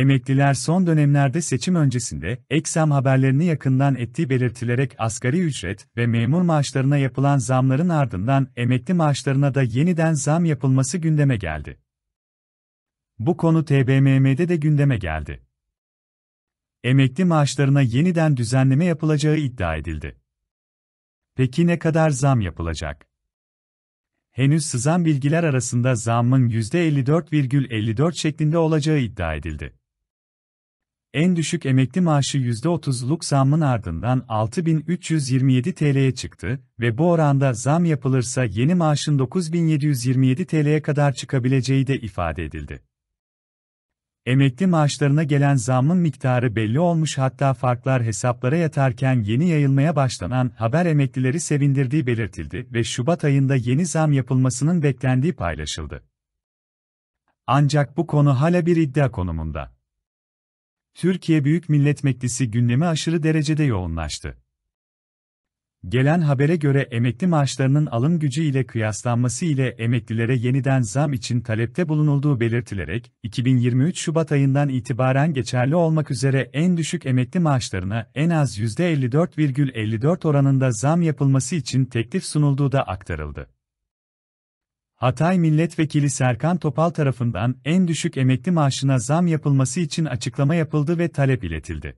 Emekliler son dönemlerde seçim öncesinde eksem haberlerini yakından ettiği belirtilerek asgari ücret ve memur maaşlarına yapılan zamların ardından emekli maaşlarına da yeniden zam yapılması gündeme geldi. Bu konu TBMM'de de gündeme geldi. Emekli maaşlarına yeniden düzenleme yapılacağı iddia edildi. Peki ne kadar zam yapılacak? henüz sızan bilgiler arasında zammın %54,54 şeklinde olacağı iddia edildi en düşük emekli maaşı %30'luk zammın ardından 6327 TL'ye çıktı ve bu oranda zam yapılırsa yeni maaşın 9727 TL'ye kadar çıkabileceği de ifade edildi. Emekli maaşlarına gelen zammın miktarı belli olmuş hatta farklar hesaplara yatarken yeni yayılmaya başlanan haber emeklileri sevindirdiği belirtildi ve Şubat ayında yeni zam yapılmasının beklendiği paylaşıldı. Ancak bu konu hala bir iddia konumunda. Türkiye Büyük Millet Meclisi gündemi aşırı derecede yoğunlaştı. Gelen habere göre emekli maaşlarının alım gücü ile kıyaslanması ile emeklilere yeniden zam için talepte bulunulduğu belirtilerek, 2023 Şubat ayından itibaren geçerli olmak üzere en düşük emekli maaşlarına en az %54,54 ,54 oranında zam yapılması için teklif sunulduğu da aktarıldı. Hatay Milletvekili Serkan Topal tarafından en düşük emekli maaşına zam yapılması için açıklama yapıldı ve talep iletildi.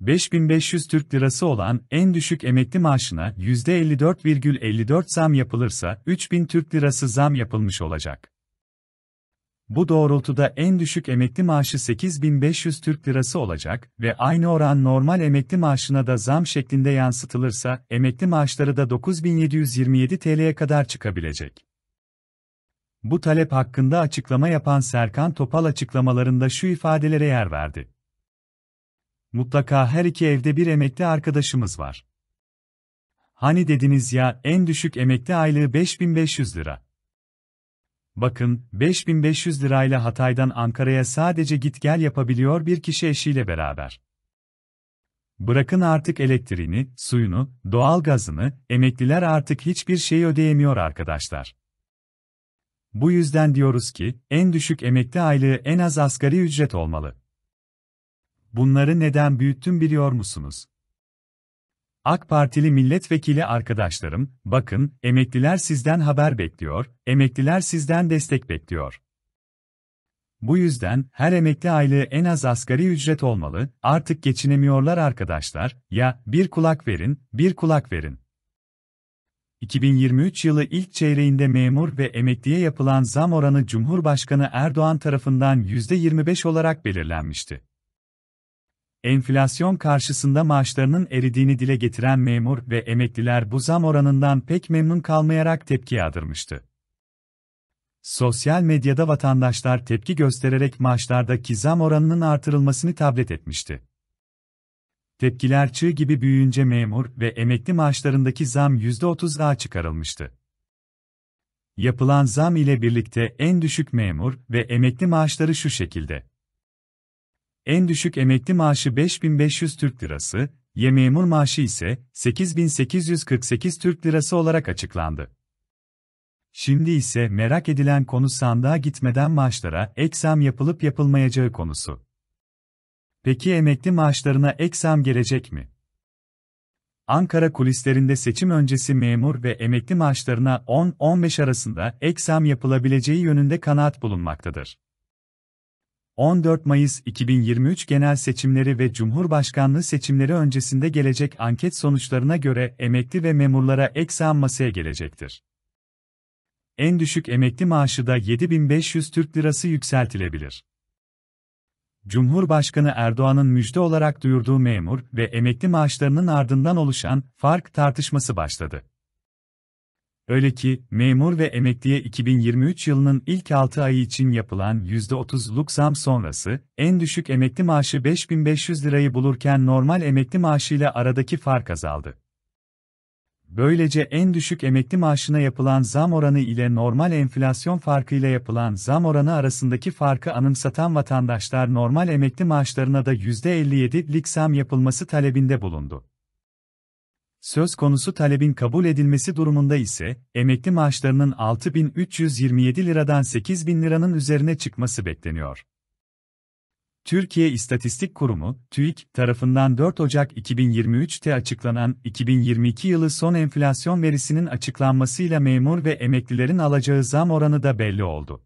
5500 Türk Lirası olan en düşük emekli maaşına %54,54 zam yapılırsa 3000 Türk Lirası zam yapılmış olacak. Bu doğrultuda en düşük emekli maaşı 8500 Türk Lirası olacak ve aynı oran normal emekli maaşına da zam şeklinde yansıtılırsa emekli maaşları da 9727 TL'ye kadar çıkabilecek. Bu talep hakkında açıklama yapan Serkan Topal açıklamalarında şu ifadelere yer verdi. Mutlaka her iki evde bir emekli arkadaşımız var. Hani dediniz ya en düşük emekli aylığı 5500 lira. Bakın, 5500 lirayla Hatay'dan Ankara'ya sadece git gel yapabiliyor bir kişi eşiyle beraber. Bırakın artık elektriğini, suyunu, doğal gazını, emekliler artık hiçbir şeyi ödeyemiyor arkadaşlar. Bu yüzden diyoruz ki, en düşük emekli aylığı en az asgari ücret olmalı. Bunları neden büyüttüm biliyor musunuz? AK Partili milletvekili arkadaşlarım, bakın, emekliler sizden haber bekliyor, emekliler sizden destek bekliyor. Bu yüzden her emekli aylığı en az asgari ücret olmalı, artık geçinemiyorlar arkadaşlar, ya bir kulak verin, bir kulak verin. 2023 yılı ilk çeyreğinde memur ve emekliye yapılan zam oranı Cumhurbaşkanı Erdoğan tarafından %25 olarak belirlenmişti. Enflasyon karşısında maaşlarının eridiğini dile getiren memur ve emekliler bu zam oranından pek memnun kalmayarak tepki yağdırmıştı. Sosyal medyada vatandaşlar tepki göstererek maaşlardaki zam oranının artırılmasını tablet etmişti. Tepkiler çığ gibi büyüyünce memur ve emekli maaşlarındaki zam %30 daha çıkarılmıştı. Yapılan zam ile birlikte en düşük memur ve emekli maaşları şu şekilde. En düşük emekli maaşı 5500 Türk Lirası, ye memur maaşı ise 8848 Türk Lirası olarak açıklandı. Şimdi ise merak edilen konu sandığa gitmeden maaşlara ek zam yapılıp yapılmayacağı konusu. Peki emekli maaşlarına ek zam gelecek mi? Ankara kulislerinde seçim öncesi memur ve emekli maaşlarına 10-15 arasında ek zam yapılabileceği yönünde kanaat bulunmaktadır. 14 Mayıs 2023 genel seçimleri ve Cumhurbaşkanlığı seçimleri öncesinde gelecek anket sonuçlarına göre emekli ve memurlara ek zam masaya gelecektir. En düşük emekli maaşı da 7500 Türk Lirası yükseltilebilir. Cumhurbaşkanı Erdoğan'ın müjde olarak duyurduğu memur ve emekli maaşlarının ardından oluşan fark tartışması başladı. Öyle ki, memur ve emekliye 2023 yılının ilk 6 ayı için yapılan %30'luk zam sonrası, en düşük emekli maaşı 5500 lirayı bulurken normal emekli maaşıyla aradaki fark azaldı. Böylece en düşük emekli maaşına yapılan zam oranı ile normal enflasyon farkıyla yapılan zam oranı arasındaki farkı anımsatan vatandaşlar normal emekli maaşlarına da %57'lik zam yapılması talebinde bulundu. Söz konusu talebin kabul edilmesi durumunda ise, emekli maaşlarının 6.327 liradan 8.000 liranın üzerine çıkması bekleniyor. Türkiye İstatistik Kurumu, TÜİK, tarafından 4 Ocak 2023'te açıklanan 2022 yılı son enflasyon verisinin açıklanmasıyla memur ve emeklilerin alacağı zam oranı da belli oldu.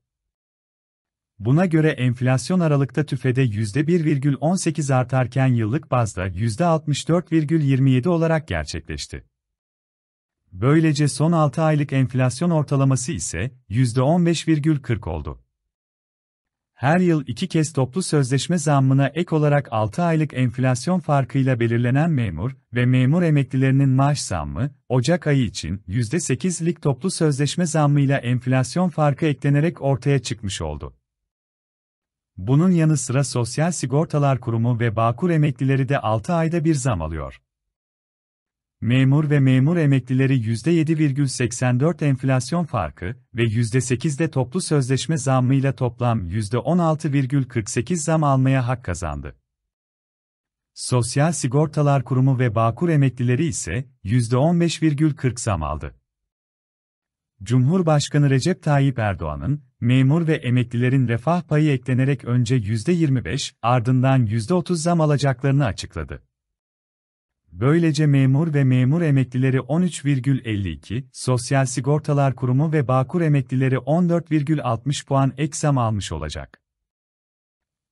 Buna göre enflasyon Aralık'ta tüfede %1,18 artarken yıllık bazda %64,27 olarak gerçekleşti. Böylece son 6 aylık enflasyon ortalaması ise %15,40 oldu. Her yıl iki kez toplu sözleşme zammına ek olarak 6 aylık enflasyon farkıyla belirlenen memur ve memur emeklilerinin maaş zammı, Ocak ayı için %8'lik toplu sözleşme zammıyla enflasyon farkı eklenerek ortaya çıkmış oldu. Bunun yanı sıra Sosyal Sigortalar Kurumu ve Bağkur emeklileri de 6 ayda bir zam alıyor. Memur ve memur emeklileri %7,84 enflasyon farkı ve %8'de toplu sözleşme zammıyla toplam %16,48 zam almaya hak kazandı. Sosyal Sigortalar Kurumu ve Bağkur emeklileri ise %15,40 zam aldı. Cumhurbaşkanı Recep Tayyip Erdoğan'ın, memur ve emeklilerin refah payı eklenerek önce %25, ardından %30 zam alacaklarını açıkladı. Böylece memur ve memur emeklileri 13,52, Sosyal Sigortalar Kurumu ve Bağkur emeklileri 14,60 puan ek zam almış olacak.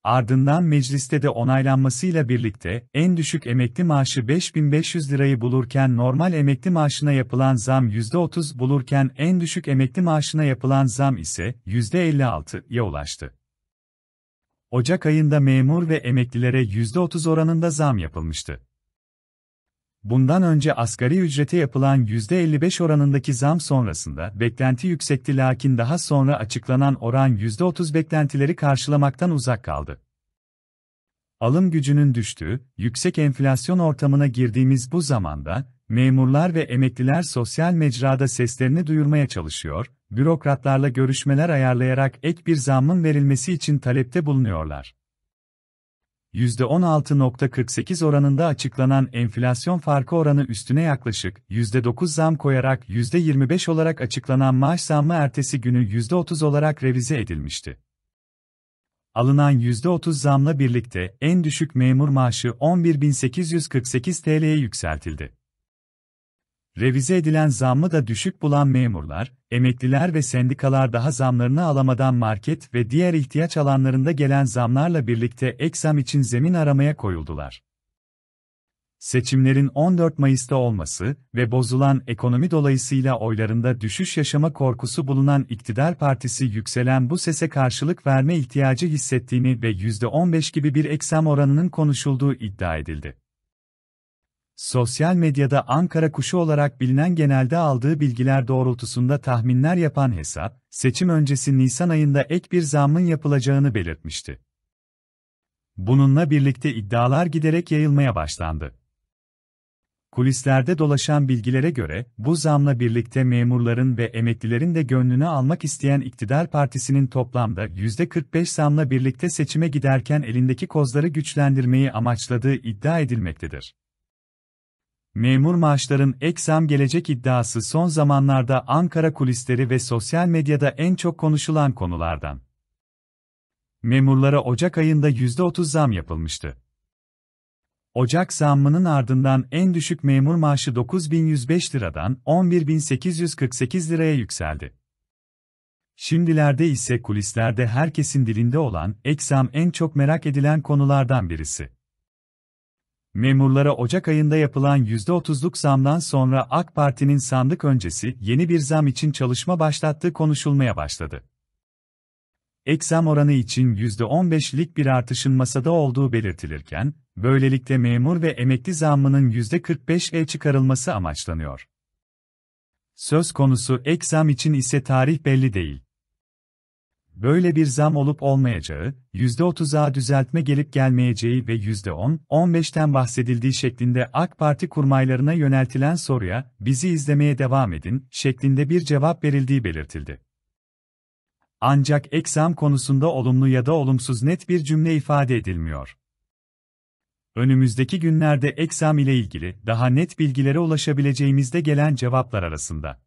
Ardından mecliste de onaylanmasıyla birlikte en düşük emekli maaşı 5500 lirayı bulurken normal emekli maaşına yapılan zam %30 bulurken en düşük emekli maaşına yapılan zam ise %56'ya ulaştı. Ocak ayında memur ve emeklilere %30 oranında zam yapılmıştı bundan önce asgari ücrete yapılan %55 oranındaki zam sonrasında beklenti yüksekti lakin daha sonra açıklanan oran %30 beklentileri karşılamaktan uzak kaldı. Alım gücünün düştüğü, yüksek enflasyon ortamına girdiğimiz bu zamanda, memurlar ve emekliler sosyal mecrada seslerini duyurmaya çalışıyor, bürokratlarla görüşmeler ayarlayarak ek bir zammın verilmesi için talepte bulunuyorlar. %16.48 oranında açıklanan enflasyon farkı oranı üstüne yaklaşık %9 zam koyarak %25 olarak açıklanan maaş zammı ertesi günü %30 olarak revize edilmişti. Alınan %30 zamla birlikte en düşük memur maaşı 11.848 TL'ye yükseltildi. Revize edilen zammı da düşük bulan memurlar, emekliler ve sendikalar daha zamlarını alamadan market ve diğer ihtiyaç alanlarında gelen zamlarla birlikte ek zam için zemin aramaya koyuldular. Seçimlerin 14 Mayıs'ta olması ve bozulan ekonomi dolayısıyla oylarında düşüş yaşama korkusu bulunan iktidar partisi yükselen bu sese karşılık verme ihtiyacı hissettiğini ve %15 gibi bir eksam oranının konuşulduğu iddia edildi sosyal medyada Ankara kuşu olarak bilinen genelde aldığı bilgiler doğrultusunda tahminler yapan hesap, seçim öncesi Nisan ayında ek bir zammın yapılacağını belirtmişti. Bununla birlikte iddialar giderek yayılmaya başlandı. Kulislerde dolaşan bilgilere göre, bu zamla birlikte memurların ve emeklilerin de gönlünü almak isteyen iktidar partisinin toplamda %45 zamla birlikte seçime giderken elindeki kozları güçlendirmeyi amaçladığı iddia edilmektedir. Memur maaşların ek gelecek iddiası son zamanlarda Ankara kulisleri ve sosyal medyada en çok konuşulan konulardan. Memurlara Ocak ayında %30 zam yapılmıştı. Ocak zammının ardından en düşük memur maaşı 9105 liradan 11848 liraya yükseldi. Şimdilerde ise kulislerde herkesin dilinde olan ek en çok merak edilen konulardan birisi. Memurlara Ocak ayında yapılan %30'luk zamdan sonra AK Parti'nin sandık öncesi yeni bir zam için çalışma başlattığı konuşulmaya başladı. Ek zam oranı için %15'lik bir artışın masada olduğu belirtilirken, böylelikle memur ve emekli zammının %45'e çıkarılması amaçlanıyor. Söz konusu ek zam için ise tarih belli değil. Böyle bir zam olup olmayacağı, %30'a düzeltme gelip gelmeyeceği ve %10-15'ten bahsedildiği şeklinde AK Parti kurmaylarına yöneltilen soruya, bizi izlemeye devam edin, şeklinde bir cevap verildiği belirtildi. Ancak ek zam konusunda olumlu ya da olumsuz net bir cümle ifade edilmiyor. Önümüzdeki günlerde ek zam ile ilgili daha net bilgilere ulaşabileceğimizde gelen cevaplar arasında.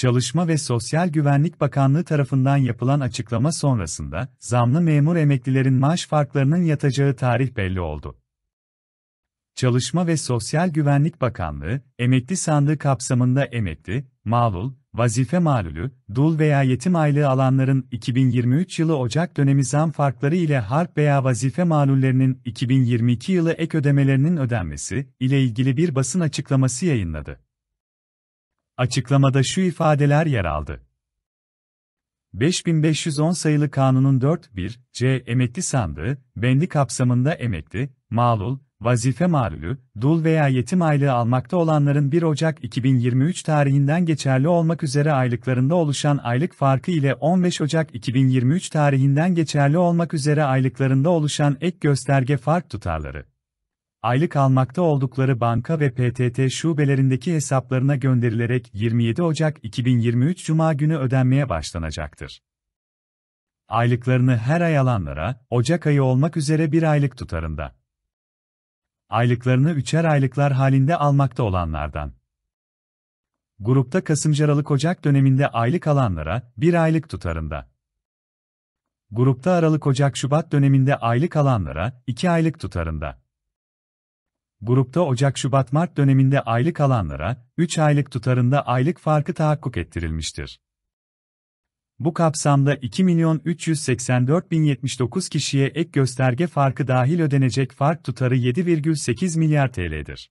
Çalışma ve Sosyal Güvenlik Bakanlığı tarafından yapılan açıklama sonrasında, zamlı memur emeklilerin maaş farklarının yatacağı tarih belli oldu. Çalışma ve Sosyal Güvenlik Bakanlığı, emekli sandığı kapsamında emekli, malul, vazife malulü, dul veya yetim aylığı alanların 2023 yılı Ocak dönemi zam farkları ile harp veya vazife malullerinin 2022 yılı ek ödemelerinin ödenmesi ile ilgili bir basın açıklaması yayınladı. Açıklamada şu ifadeler yer aldı. 5510 sayılı kanunun 4.1 C emekli sandığı, bendi kapsamında emekli, malul, vazife malulü, dul veya yetim aylığı almakta olanların 1 Ocak 2023 tarihinden geçerli olmak üzere aylıklarında oluşan aylık farkı ile 15 Ocak 2023 tarihinden geçerli olmak üzere aylıklarında oluşan ek gösterge fark tutarları aylık almakta oldukları banka ve PTT şubelerindeki hesaplarına gönderilerek 27 Ocak 2023 Cuma günü ödenmeye başlanacaktır. Aylıklarını her ay alanlara, Ocak ayı olmak üzere bir aylık tutarında. Aylıklarını üçer aylıklar halinde almakta olanlardan. Grupta Kasım-Aralık-Ocak döneminde aylık alanlara, bir aylık tutarında. Grupta Aralık-Ocak-Şubat döneminde aylık alanlara, iki aylık tutarında. Grupta Ocak-Şubat-Mart döneminde aylık alanlara, 3 aylık tutarında aylık farkı tahakkuk ettirilmiştir. Bu kapsamda 2.384.079 kişiye ek gösterge farkı dahil ödenecek fark tutarı 7,8 milyar TL'dir.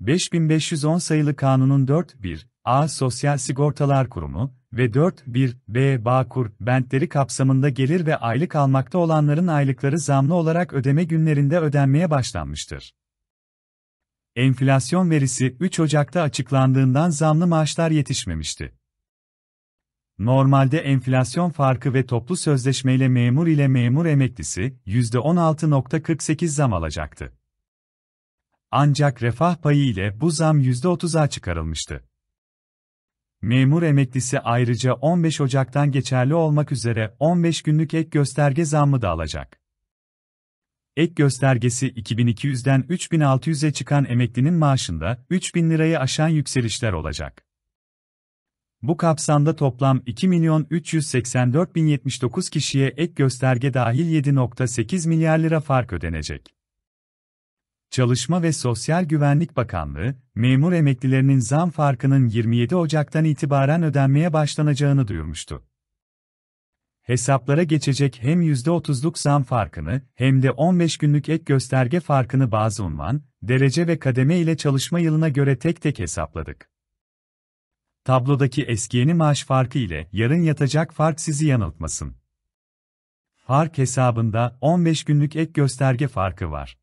5510 sayılı kanunun 41 A Sosyal Sigortalar Kurumu ve 41 B Bağkur bentleri kapsamında gelir ve aylık almakta olanların aylıkları zamlı olarak ödeme günlerinde ödenmeye başlanmıştır. Enflasyon verisi 3 Ocak'ta açıklandığından zamlı maaşlar yetişmemişti. Normalde enflasyon farkı ve toplu sözleşmeyle memur ile memur emeklisi %16.48 zam alacaktı. Ancak refah payı ile bu zam %30'a çıkarılmıştı. Memur emeklisi ayrıca 15 Ocak'tan geçerli olmak üzere 15 günlük ek gösterge zammı da alacak. Ek göstergesi 2200'den 3600'e çıkan emeklinin maaşında 3000 lirayı aşan yükselişler olacak. Bu kapsamda toplam 2.384.079 kişiye ek gösterge dahil 7.8 milyar lira fark ödenecek. Çalışma ve Sosyal Güvenlik Bakanlığı, memur emeklilerinin zam farkının 27 Ocak'tan itibaren ödenmeye başlanacağını duyurmuştu. Hesaplara geçecek hem %30'luk zam farkını hem de 15 günlük ek gösterge farkını bazı unvan, derece ve kademe ile çalışma yılına göre tek tek hesapladık. Tablodaki eski yeni maaş farkı ile yarın yatacak fark sizi yanıltmasın. Fark hesabında 15 günlük ek gösterge farkı var.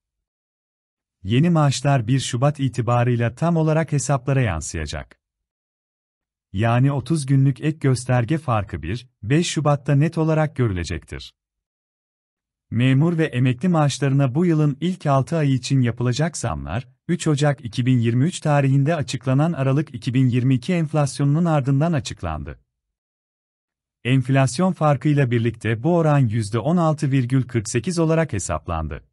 Yeni maaşlar 1 Şubat itibarıyla tam olarak hesaplara yansıyacak. Yani 30 günlük ek gösterge farkı 1, 5 Şubat'ta net olarak görülecektir. Memur ve emekli maaşlarına bu yılın ilk 6 ayı için yapılacak zamlar, 3 Ocak 2023 tarihinde açıklanan Aralık 2022 enflasyonunun ardından açıklandı. Enflasyon farkıyla birlikte bu oran %16,48 olarak hesaplandı.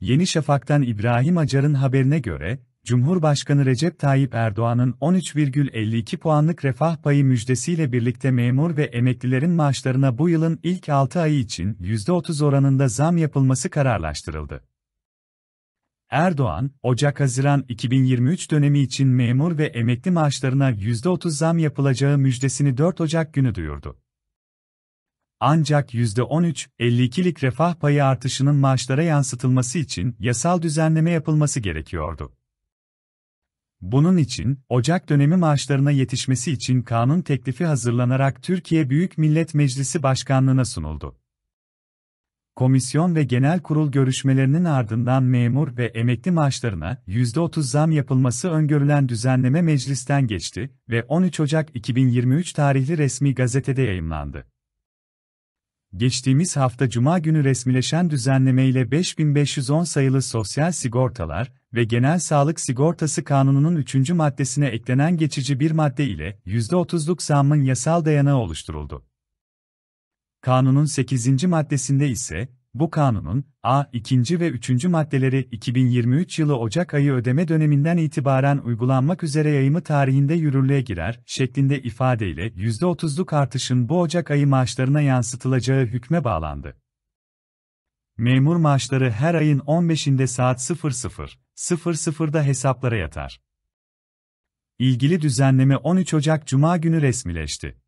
Yeni Şafak'tan İbrahim Acar'ın haberine göre, Cumhurbaşkanı Recep Tayyip Erdoğan'ın 13,52 puanlık refah payı müjdesiyle birlikte memur ve emeklilerin maaşlarına bu yılın ilk 6 ayı için %30 oranında zam yapılması kararlaştırıldı. Erdoğan, Ocak-Haziran 2023 dönemi için memur ve emekli maaşlarına %30 zam yapılacağı müjdesini 4 Ocak günü duyurdu. Ancak %13-52'lik refah payı artışının maaşlara yansıtılması için yasal düzenleme yapılması gerekiyordu. Bunun için, Ocak dönemi maaşlarına yetişmesi için kanun teklifi hazırlanarak Türkiye Büyük Millet Meclisi Başkanlığı'na sunuldu. Komisyon ve genel kurul görüşmelerinin ardından memur ve emekli maaşlarına %30 zam yapılması öngörülen düzenleme meclisten geçti ve 13 Ocak 2023 tarihli resmi gazetede yayımlandı geçtiğimiz hafta Cuma günü resmileşen düzenlemeyle 5510 sayılı Sosyal Sigortalar ve Genel Sağlık Sigortası Kanunu'nun 3. maddesine eklenen geçici bir madde ile %30'luk zammın yasal dayanağı oluşturuldu. Kanunun 8. maddesinde ise bu kanunun A. 2. ve 3. maddeleri 2023 yılı Ocak ayı ödeme döneminden itibaren uygulanmak üzere yayımı tarihinde yürürlüğe girer şeklinde ifadeyle %30'luk artışın bu Ocak ayı maaşlarına yansıtılacağı hükme bağlandı. Memur maaşları her ayın 15'inde saat 00:00'da hesaplara yatar. İlgili düzenleme 13 Ocak Cuma günü resmileşti.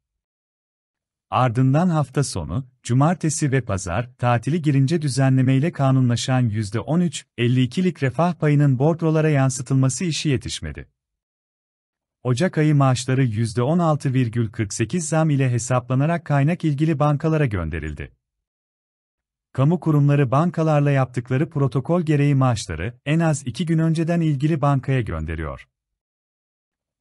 Ardından hafta sonu, cumartesi ve pazar, tatili girince düzenlemeyle kanunlaşan %13-52'lik refah payının bordrolara yansıtılması işi yetişmedi. Ocak ayı maaşları %16,48 zam ile hesaplanarak kaynak ilgili bankalara gönderildi. Kamu kurumları bankalarla yaptıkları protokol gereği maaşları en az iki gün önceden ilgili bankaya gönderiyor.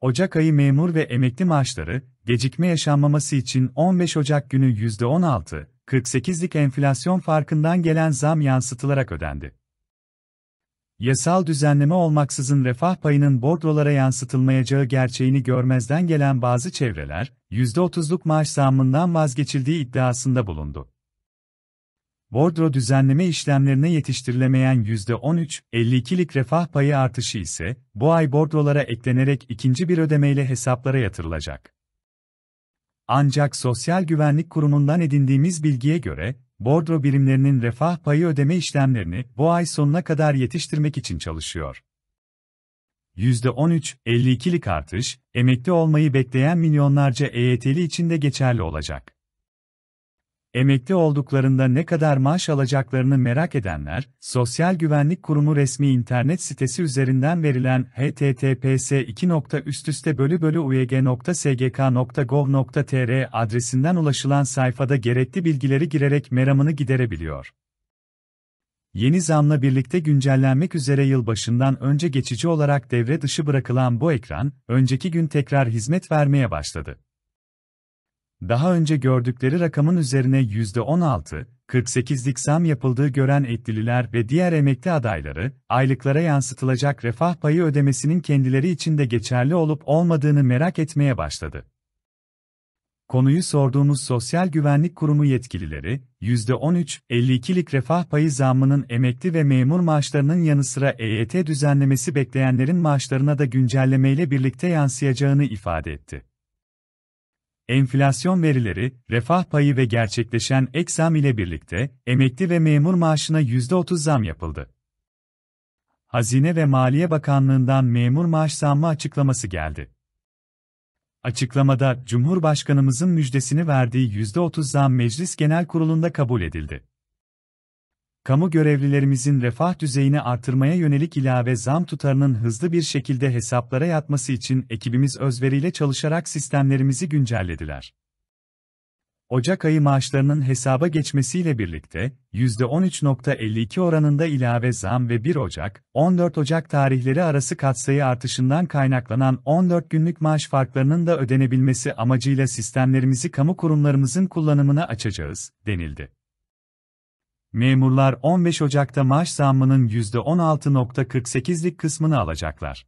Ocak ayı memur ve emekli maaşları gecikme yaşanmaması için 15 Ocak günü %16, 48'lik enflasyon farkından gelen zam yansıtılarak ödendi. Yasal düzenleme olmaksızın refah payının bordrolara yansıtılmayacağı gerçeğini görmezden gelen bazı çevreler, %30'luk maaş zammından vazgeçildiği iddiasında bulundu. Bordro düzenleme işlemlerine yetiştirilemeyen %13-52'lik refah payı artışı ise, bu ay bordrolara eklenerek ikinci bir ödemeyle hesaplara yatırılacak. Ancak Sosyal Güvenlik Kurumu'ndan edindiğimiz bilgiye göre, bordro birimlerinin refah payı ödeme işlemlerini bu ay sonuna kadar yetiştirmek için çalışıyor. %13-52'lik artış, emekli olmayı bekleyen milyonlarca EYT'li için de geçerli olacak. Emekli olduklarında ne kadar maaş alacaklarını merak edenler, Sosyal Güvenlik Kurumu resmi internet sitesi üzerinden verilen https 2. bölü bölü uyg.sgk.gov.tr adresinden ulaşılan sayfada gerekli bilgileri girerek meramını giderebiliyor. Yeni zamla birlikte güncellenmek üzere yılbaşından önce geçici olarak devre dışı bırakılan bu ekran, önceki gün tekrar hizmet vermeye başladı daha önce gördükleri rakamın üzerine %16, 48'lik zam yapıldığı gören etlililer ve diğer emekli adayları, aylıklara yansıtılacak refah payı ödemesinin kendileri için de geçerli olup olmadığını merak etmeye başladı. Konuyu sorduğumuz Sosyal Güvenlik Kurumu yetkilileri, %13-52'lik refah payı zammının emekli ve memur maaşlarının yanı sıra EYT düzenlemesi bekleyenlerin maaşlarına da güncellemeyle birlikte yansıyacağını ifade etti. Enflasyon verileri, refah payı ve gerçekleşen ek zam ile birlikte emekli ve memur maaşına %30 zam yapıldı. Hazine ve Maliye Bakanlığı'ndan memur maaş zammı açıklaması geldi. Açıklamada Cumhurbaşkanımızın müjdesini verdiği %30 zam Meclis Genel Kurulu'nda kabul edildi kamu görevlilerimizin refah düzeyini artırmaya yönelik ilave zam tutarının hızlı bir şekilde hesaplara yatması için ekibimiz özveriyle çalışarak sistemlerimizi güncellediler. Ocak ayı maaşlarının hesaba geçmesiyle birlikte, %13.52 oranında ilave zam ve 1 Ocak, 14 Ocak tarihleri arası katsayı artışından kaynaklanan 14 günlük maaş farklarının da ödenebilmesi amacıyla sistemlerimizi kamu kurumlarımızın kullanımına açacağız, denildi. Memurlar 15 Ocak'ta maaş zammının %16.48'lik kısmını alacaklar.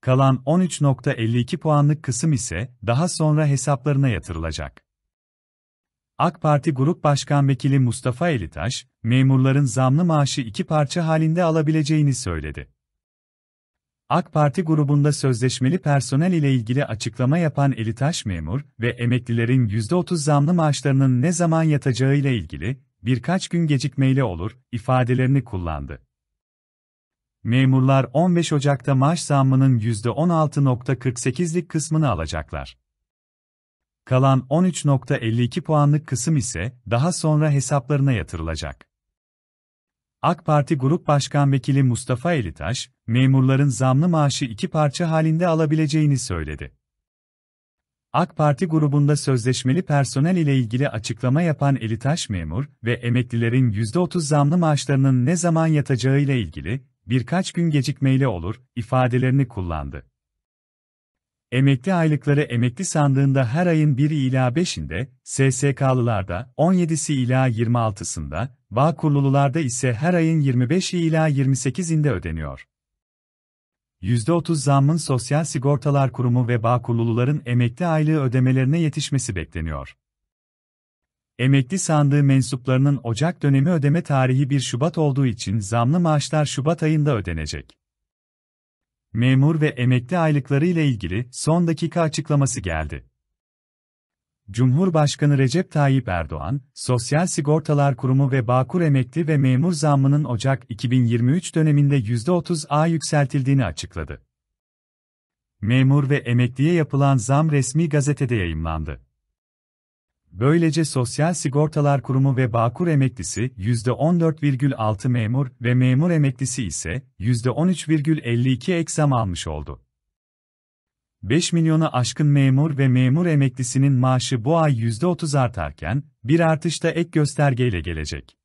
Kalan 13.52 puanlık kısım ise daha sonra hesaplarına yatırılacak. AK Parti Grup Başkan Vekili Mustafa Elitaş, memurların zamlı maaşı iki parça halinde alabileceğini söyledi. AK Parti grubunda sözleşmeli personel ile ilgili açıklama yapan Elitaş memur ve emeklilerin %30 zamlı maaşlarının ne zaman yatacağı ile ilgili birkaç gün gecikmeyle olur ifadelerini kullandı. Memurlar 15 Ocak'ta maaş zammının %16.48'lik kısmını alacaklar. Kalan 13.52 puanlık kısım ise daha sonra hesaplarına yatırılacak. AK Parti Grup Başkan Vekili Mustafa Elitaş, memurların zamlı maaşı iki parça halinde alabileceğini söyledi. AK Parti grubunda sözleşmeli personel ile ilgili açıklama yapan Elitaş Memur ve emeklilerin %30 zamlı maaşlarının ne zaman yatacağı ile ilgili birkaç gün gecikmeyle olur ifadelerini kullandı. Emekli aylıkları emekli sandığında her ayın 1 ila 5'inde, SSK'lılarda 17'si ila 26'sında, Bağkurlulularda ise her ayın 25 ila 28'inde ödeniyor. %30 zammın Sosyal Sigortalar Kurumu ve Bağkurluların emekli aylığı ödemelerine yetişmesi bekleniyor. Emekli sandığı mensuplarının Ocak dönemi ödeme tarihi 1 Şubat olduğu için zamlı maaşlar Şubat ayında ödenecek. Memur ve emekli aylıkları ile ilgili son dakika açıklaması geldi. Cumhurbaşkanı Recep Tayyip Erdoğan, Sosyal Sigortalar Kurumu ve Bağkur emekli ve memur zammının Ocak 2023 döneminde %30'a yükseltildiğini açıkladı. Memur ve emekliye yapılan zam resmi gazetede yayımlandı. Böylece Sosyal Sigortalar Kurumu ve Bağkur emeklisi %14,6 memur ve memur emeklisi ise %13,52 ek zam almış oldu. 5 milyonu aşkın memur ve memur emeklisinin maaşı bu ay %30 artarken, bir artış da ek göstergeyle gelecek.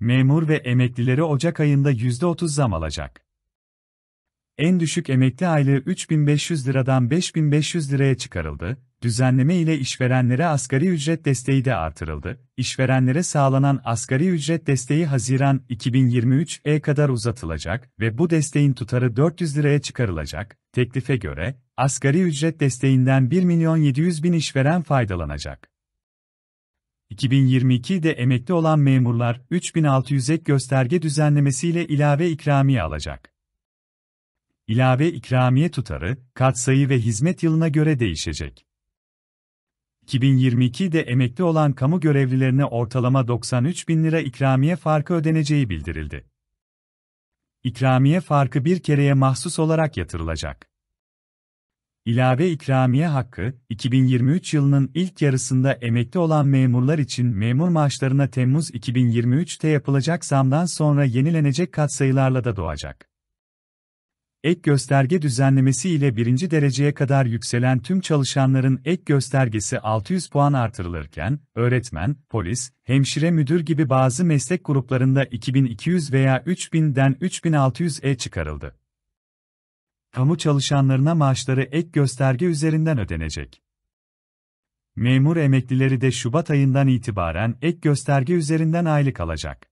Memur ve emeklileri Ocak ayında %30 zam alacak en düşük emekli aylığı 3500 liradan 5500 liraya çıkarıldı, düzenleme ile işverenlere asgari ücret desteği de artırıldı, İşverenlere sağlanan asgari ücret desteği Haziran 2023'e kadar uzatılacak ve bu desteğin tutarı 400 liraya çıkarılacak, teklife göre, asgari ücret desteğinden 1 milyon 700 bin işveren faydalanacak. 2022'de emekli olan memurlar 3600 ek gösterge düzenlemesiyle ilave ikramiye alacak ilave ikramiye tutarı, katsayı ve hizmet yılına göre değişecek. 2022'de emekli olan kamu görevlilerine ortalama 93 bin lira ikramiye farkı ödeneceği bildirildi. İkramiye farkı bir kereye mahsus olarak yatırılacak. İlave ikramiye hakkı, 2023 yılının ilk yarısında emekli olan memurlar için memur maaşlarına Temmuz 2023'te yapılacak zamdan sonra yenilenecek katsayılarla da doğacak ek gösterge düzenlemesi ile birinci dereceye kadar yükselen tüm çalışanların ek göstergesi 600 puan artırılırken, öğretmen, polis, hemşire müdür gibi bazı meslek gruplarında 2200 veya 3000'den 3.600 3600'e çıkarıldı. Kamu çalışanlarına maaşları ek gösterge üzerinden ödenecek. Memur emeklileri de Şubat ayından itibaren ek gösterge üzerinden aylık alacak.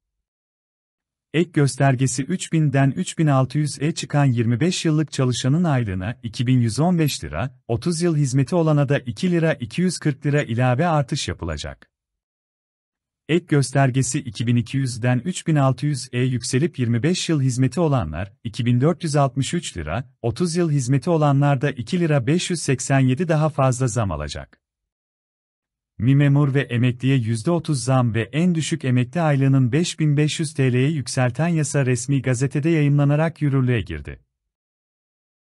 Ek göstergesi 3000'den 3600'e çıkan 25 yıllık çalışanın aylığına 2115 lira, 30 yıl hizmeti olana da 2 lira 240 lira ilave artış yapılacak. Ek göstergesi 2200'den 3600'e yükselip 25 yıl hizmeti olanlar 2463 lira, 30 yıl hizmeti olanlar da 2 lira 587 daha fazla zam alacak mi memur ve emekliye %30 zam ve en düşük emekli aylığının 5500 TL'ye yükselten yasa resmi gazetede yayınlanarak yürürlüğe girdi.